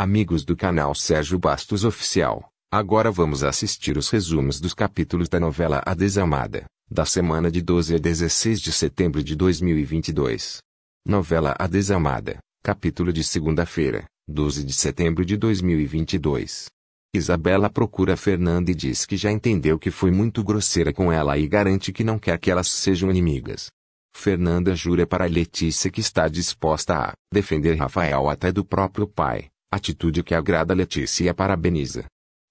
Amigos do canal Sérgio Bastos Oficial, agora vamos assistir os resumos dos capítulos da novela A Desamada, da semana de 12 a 16 de setembro de 2022. Novela A Desamada, capítulo de segunda-feira, 12 de setembro de 2022. Isabela procura Fernanda e diz que já entendeu que foi muito grosseira com ela e garante que não quer que elas sejam inimigas. Fernanda jura para Letícia que está disposta a defender Rafael até do próprio pai Atitude que agrada Letícia e a parabeniza.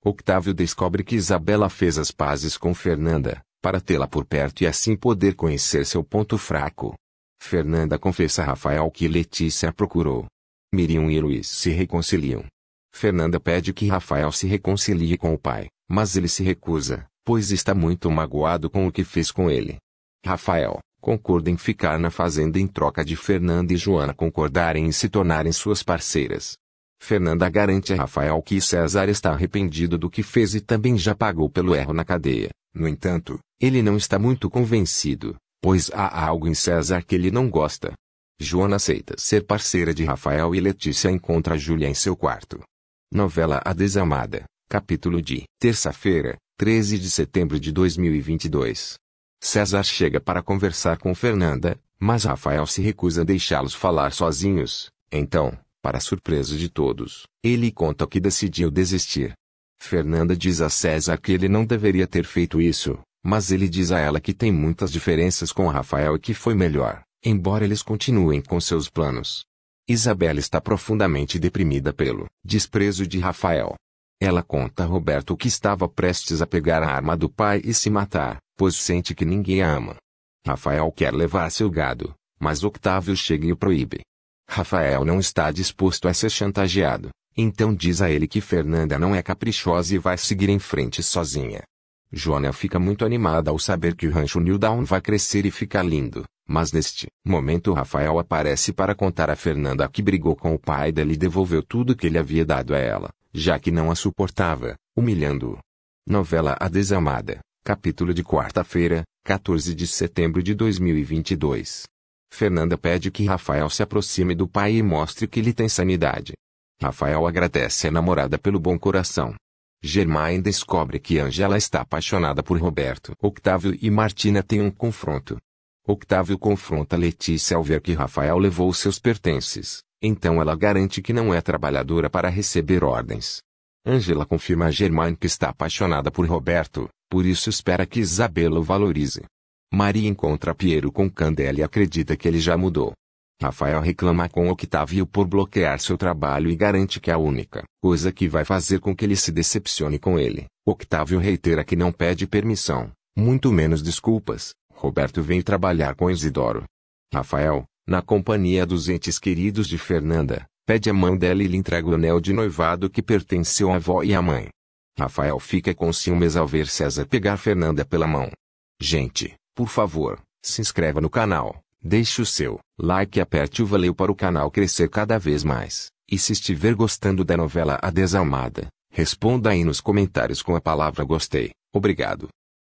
Octávio descobre que Isabela fez as pazes com Fernanda, para tê-la por perto e assim poder conhecer seu ponto fraco. Fernanda confessa a Rafael que Letícia a procurou. Miriam e Luiz se reconciliam. Fernanda pede que Rafael se reconcilie com o pai, mas ele se recusa, pois está muito magoado com o que fez com ele. Rafael concorda em ficar na fazenda em troca de Fernanda e Joana concordarem em se tornarem suas parceiras. Fernanda garante a Rafael que César está arrependido do que fez e também já pagou pelo erro na cadeia. No entanto, ele não está muito convencido, pois há algo em César que ele não gosta. Joana aceita ser parceira de Rafael e Letícia encontra Júlia em seu quarto. Novela A Desamada, capítulo de terça-feira, 13 de setembro de 2022. César chega para conversar com Fernanda, mas Rafael se recusa a deixá-los falar sozinhos. Então, para surpresa de todos, ele conta que decidiu desistir. Fernanda diz a César que ele não deveria ter feito isso, mas ele diz a ela que tem muitas diferenças com Rafael e que foi melhor, embora eles continuem com seus planos. Isabela está profundamente deprimida pelo desprezo de Rafael. Ela conta a Roberto que estava prestes a pegar a arma do pai e se matar, pois sente que ninguém a ama. Rafael quer levar seu gado, mas Octávio chega e o proíbe. Rafael não está disposto a ser chantageado, então diz a ele que Fernanda não é caprichosa e vai seguir em frente sozinha. Joana fica muito animada ao saber que o rancho New Dawn vai crescer e ficar lindo, mas neste momento Rafael aparece para contar a Fernanda que brigou com o pai dele e devolveu tudo que ele havia dado a ela, já que não a suportava, humilhando-o. Novela A Desamada, capítulo de quarta-feira, 14 de setembro de 2022. Fernanda pede que Rafael se aproxime do pai e mostre que ele tem sanidade. Rafael agradece a namorada pelo bom coração. Germain descobre que Angela está apaixonada por Roberto. Octávio e Martina têm um confronto. Octávio confronta Letícia ao ver que Rafael levou seus pertences, então ela garante que não é trabalhadora para receber ordens. Angela confirma a Germain que está apaixonada por Roberto, por isso espera que Isabela o valorize. Maria encontra Piero com Candela e acredita que ele já mudou. Rafael reclama com Octavio por bloquear seu trabalho e garante que é a única coisa que vai fazer com que ele se decepcione com ele. Octavio reitera que não pede permissão, muito menos desculpas. Roberto vem trabalhar com Isidoro. Rafael, na companhia dos entes queridos de Fernanda, pede a mão dela e lhe entrega o anel de noivado que pertenceu à avó e à mãe. Rafael fica com ciúmes ao ver César pegar Fernanda pela mão. Gente, por favor, se inscreva no canal, deixe o seu like e aperte o valeu para o canal crescer cada vez mais. E se estiver gostando da novela A Desalmada, responda aí nos comentários com a palavra gostei. Obrigado.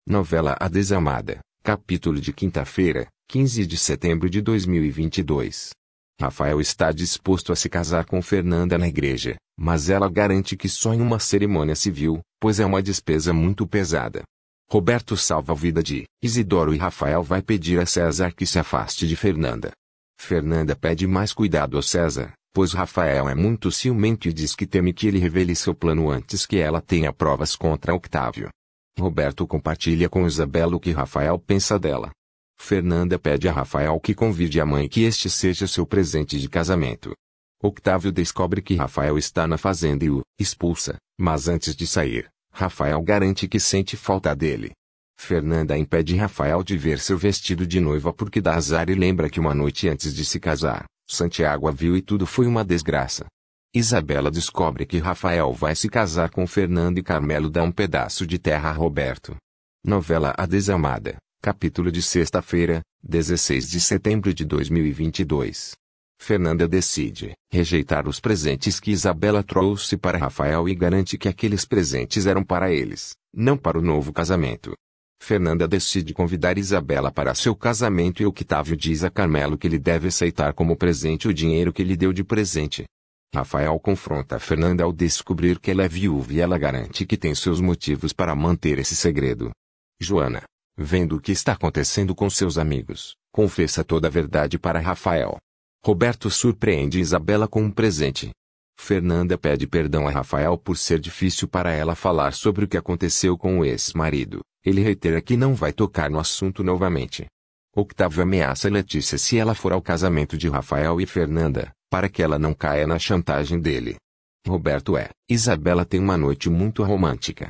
Novela A Desalmada, capítulo de quinta-feira, 15 de setembro de 2022. Rafael está disposto a se casar com Fernanda na igreja, mas ela garante que só em uma cerimônia civil, pois é uma despesa muito pesada. Roberto salva a vida de Isidoro e Rafael vai pedir a César que se afaste de Fernanda. Fernanda pede mais cuidado a César, pois Rafael é muito ciumento e diz que teme que ele revele seu plano antes que ela tenha provas contra Octávio. Roberto compartilha com Isabela o que Rafael pensa dela. Fernanda pede a Rafael que convide a mãe que este seja seu presente de casamento. Octávio descobre que Rafael está na fazenda e o expulsa, mas antes de sair, Rafael garante que sente falta dele. Fernanda impede Rafael de ver seu vestido de noiva porque dá azar e lembra que uma noite antes de se casar, Santiago a viu e tudo foi uma desgraça. Isabela descobre que Rafael vai se casar com Fernando e Carmelo dá um pedaço de terra a Roberto. Novela A Desamada, capítulo de sexta-feira, 16 de setembro de 2022. Fernanda decide rejeitar os presentes que Isabela trouxe para Rafael e garante que aqueles presentes eram para eles, não para o novo casamento. Fernanda decide convidar Isabela para seu casamento e Octávio diz a Carmelo que ele deve aceitar como presente o dinheiro que lhe deu de presente. Rafael confronta Fernanda ao descobrir que ela é viúva e ela garante que tem seus motivos para manter esse segredo. Joana, vendo o que está acontecendo com seus amigos, confessa toda a verdade para Rafael. Roberto surpreende Isabela com um presente. Fernanda pede perdão a Rafael por ser difícil para ela falar sobre o que aconteceu com o ex-marido. Ele reitera que não vai tocar no assunto novamente. Octavio ameaça Letícia se ela for ao casamento de Rafael e Fernanda, para que ela não caia na chantagem dele. Roberto é. Isabela tem uma noite muito romântica.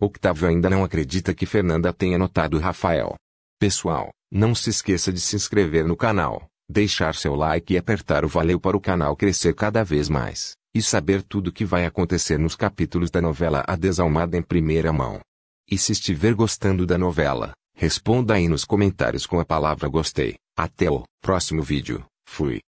Octavio ainda não acredita que Fernanda tenha notado Rafael. Pessoal, não se esqueça de se inscrever no canal deixar seu like e apertar o valeu para o canal crescer cada vez mais, e saber tudo o que vai acontecer nos capítulos da novela A Desalmada em primeira mão. E se estiver gostando da novela, responda aí nos comentários com a palavra gostei. Até o próximo vídeo. Fui.